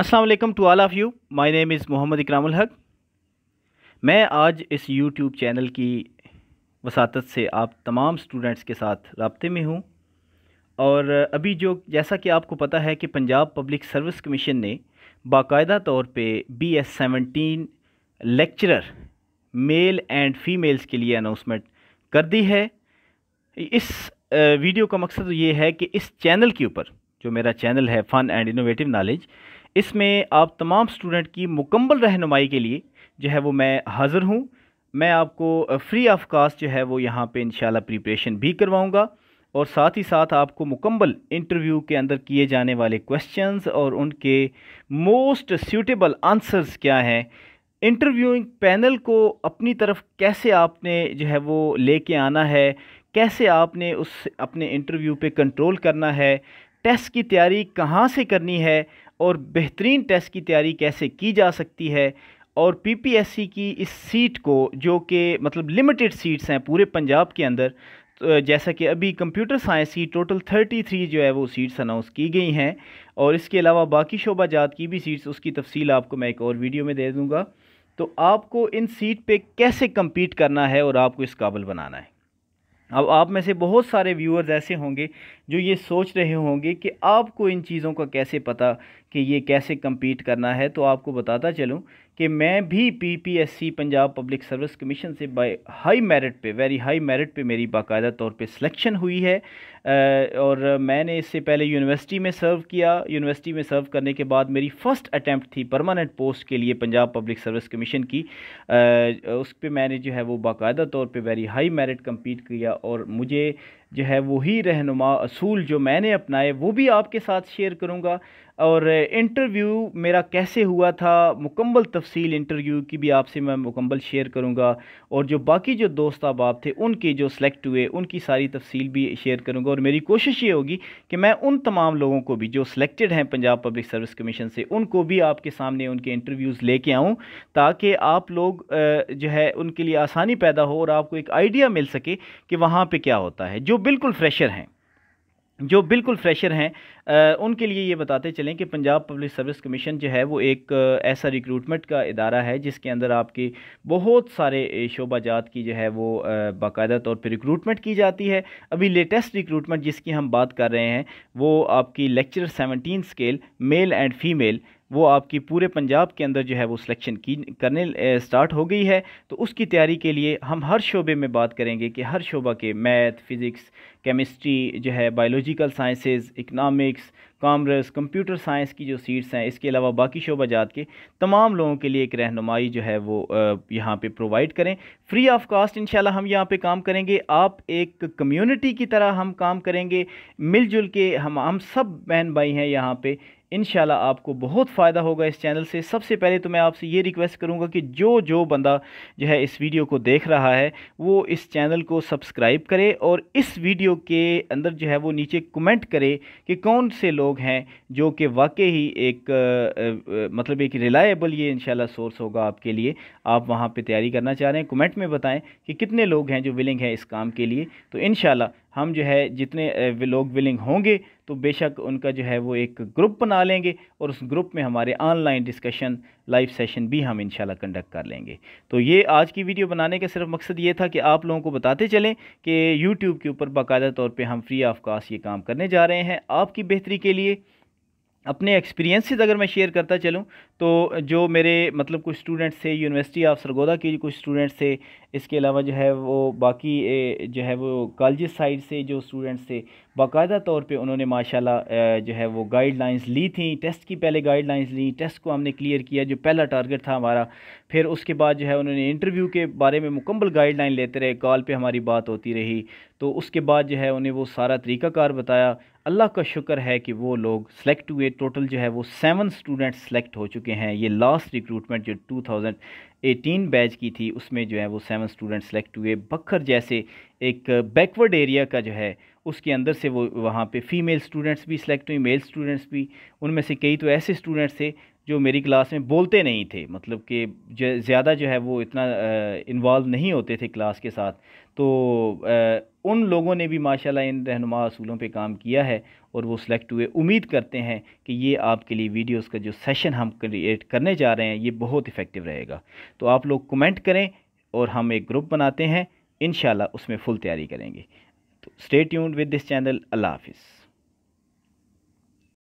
अस्सलाम वालेकुम to all of you my name is Mohammad Ikramul Haq मैं आज इस यूट्यूब चैनल की वसात से आप तमाम स्टूडेंट्स के साथ रबते में हूँ और अभी जो जैसा कि आपको पता है कि पंजाब पब्लिक सर्विस कमीशन ने बाकायदा तौर पे B S seventeen lecturer male and females के लिए अनाउंसमेंट कर दी है इस वीडियो का मकसद ये है कि इस चैनल के ऊपर जो मेरा चैनल है फ़न एंड इनोवेटिव नॉलेज इसमें आप तमाम स्टूडेंट की मुकम्मल रहनुमाई के लिए जो है वो मैं हाज़िर हूँ मैं आपको फ्री ऑफ कास्ट जो है वो यहाँ पे इंशाल्लाह प्रिपरेशन भी करवाऊँगा और साथ ही साथ आपको मुकम्मल इंटरव्यू के अंदर किए जाने वाले क्वेश्चंस और उनके मोस्ट सूटेबल आंसर्स क्या हैं इंटरव्यूइंग पैनल को अपनी तरफ कैसे आपने जो है वो लेके आना है कैसे आपने उस अपने इंटरव्यू पे कंट्रोल करना है टेस्ट की तैयारी कहाँ से करनी है और बेहतरीन टेस्ट की तैयारी कैसे की जा सकती है और पीपीएससी की इस सीट को जो कि मतलब लिमिटेड सीट्स हैं पूरे पंजाब के अंदर तो जैसा कि अभी कंप्यूटर साइंस की टोटल थर्टी थ्री जो है वो सीट्स अनाउंस की गई हैं और इसके अलावा बाकी शोबा जात की भी सीट्स उसकी तफसील आपको मैं एक और वीडियो में दे दूँगा तो आपको इन सीट पर कैसे कम्पीट करना है और आपको इस काबिल बनाना है अब आप में से बहुत सारे व्यूअर्स ऐसे होंगे जो ये सोच रहे होंगे कि आपको इन चीज़ों का कैसे पता कि ये कैसे कम्पीट करना है तो आपको बताता चलूँ कि मैं भी PPSC Punjab public service commission से बाई हाई मेरिट पे वेरी हाई मेरिट पे मेरी बाकायदा तौर पे सिलेक्शन हुई है और मैंने इससे पहले यूनिवर्सिटी में सर्व किया यूनिवर्सिटी में सर्व करने के बाद मेरी फ़र्स्ट अटैम्प्ट थी परमानेंट पोस्ट के लिए पंजाब पब्लिक सर्विस कमीशन की उस पर मैंने जो है वो बाकायदा तौर पर वेरी हाई मेरिट कम्पीट किया और मुझे जो है वही रहनुमा असूल जो मैंने अपनाए वो भी आपके साथ शेयर करूँगा और इंटरव्यू मेरा कैसे हुआ था मुकम्मल तफसील इंटरव्यू की भी आपसे मैं मुकम्मल शेयर करूँगा और जो बाकी जो दोस्त अहबाब थे उनके जो सेलेक्ट हुए उनकी सारी तफसील भी शेयर करूँगा और मेरी कोशिश ये होगी कि मैं उन तमाम लोगों को भी जो सिलेक्टेड हैं पंजाब पब्लिक सर्विस कमीशन से उनको भी आपके सामने उनके इंटरव्यूज़ कर आऊँ ताकि आप लोग जो है उनके लिए आसानी पैदा हो और आपको एक आइडिया मिल सके कि वहाँ पर क्या होता है जो बिल्कुल फ्रेशर हैं जो बिल्कुल फ्रेशर हैं उनके लिए ये बताते चलें कि पंजाब पब्लिक सर्विस कमीशन जो है वो एक ऐसा रिक्रूटमेंट का इदारा है जिसके अंदर आपकी बहुत सारे शोबाजात की जो है वो बाकायदा तौर पे रिक्रूटमेंट की जाती है अभी लेटेस्ट रिक्रूटमेंट जिसकी हम बात कर रहे हैं वो आपकी lecture seventeen scale male and female वो आपकी पूरे पंजाब के अंदर जो है वो सिलेक्शन की करने स्टार्ट हो गई है तो उसकी तैयारी के लिए हम हर शोबे में बात करेंगे कि हर शोबा के मैथ फ़िज़िक्स केमिस्ट्री जो है biological sciences economics commerce computer science की जो सीट्स हैं इसके अलावा बाकी शोबा जात के तमाम लोगों के लिए एक रहनुमाई जो है वो यहाँ पे प्रोवाइड करें फ्री ऑफ कास्ट इन हम यहाँ पे काम करेंगे आप एक कम्युनिटी की तरह हम काम करेंगे मिलजुल के हम हम सब बहन भाई हैं यहाँ पे इन आपको बहुत फ़ायदा होगा इस चैनल से सबसे पहले तो मैं आपसे ये रिक्वेस्ट करूँगा कि जो जो बंदा जो है इस वीडियो को देख रहा है वो इस चैनल को सब्सक्राइब करे और इस वीडियो के अंदर जो है वो नीचे कमेंट करे कि कौन से लोग हैं जो कि वाकई ही एक आ, आ, मतलब एक रिलायबल ये इन सोर्स होगा आपके लिए आप वहाँ पर तैयारी करना चाह रहे हैं कमेंट में बताएँ कि कितने लोग हैं जो विलिंग हैं इस काम के लिए तो इन हम जो है जितने लोग विलिंग होंगे तो बेशक उनका जो है वो एक ग्रुप बना लेंगे और उस ग्रुप में हमारे ऑनलाइन डिस्कशन लाइव सेशन भी हम इंशाल्लाह कंडक्ट कर लेंगे तो ये आज की वीडियो बनाने का सिर्फ मकसद ये था कि आप लोगों को बताते चलें कि यूट्यूब के ऊपर बाकायदा तौर पर हम फ्री ऑफ कास्ट ये काम करने जा रहे हैं आपकी बेहतरी के लिए अपने एक्सपीरियंसेस अगर मैं शेयर करता चलूँ तो जो मेरे मतलब कुछ स्टूडेंट्स थे यूनिवर्सिटी ऑफ सरगोदा के कुछ स्टूडेंट्स थे इसके अलावा जो है वो बाकी जो है वो कॉलेज साइड से जो स्टूडेंट्स थे बाकायदा तौर पे उन्होंने माशाल्लाह जो है वो गाइडलाइंस ली थी टेस्ट की पहले गाइडलाइंस ली टेस्ट को हमने क्लियर किया जो पहला टारगेट था हमारा फिर उसके बाद जो है उन्होंने इंटरव्यू के बारे में मुकम्मल गाइडलाइन लेते रहे कॉल पर हमारी बात होती रही तो उसके बाद जो है उन्हें वो सारा तरीक़ाकार बताया अल्लाह का शुक्र है कि वो लोग सेलेक्ट हुए टोटल जो है वो सेवन स्टूडेंट सेलेक्ट हो चुके हैं ये लास्ट रिक्रूटमेंट जो 2018 बैच की थी उसमें जो है वो सेवन स्टूडेंट सेलेक्ट हुए बखर जैसे एक बैकवर्ड एरिया का जो है उसके अंदर से वो वहाँ पे फ़ीमेल स्टूडेंट्स भी सिलेक्ट हुई मेल स्टूडेंट्स भी उनमें से कई तो ऐसे स्टूडेंट्स थे जो मेरी क्लास में बोलते नहीं थे मतलब कि ज़्यादा जो है वो इतना इन्वॉल्व नहीं होते थे क्लास के साथ तो आ, उन लोगों ने भी माशाल्लाह इन रहनुमा असूलों पे काम किया है और वो सिलेक्ट हुए उम्मीद करते हैं कि ये आपके लिए वीडियोस का जो सेशन हम क्रिएट करने जा रहे हैं ये बहुत इफ़ेक्टिव रहेगा तो आप लोग कमेंट करें और हम एक ग्रुप बनाते हैं इन उसमें फुल तैयारी करेंगे stay tuned with this channel. Allah Hafiz.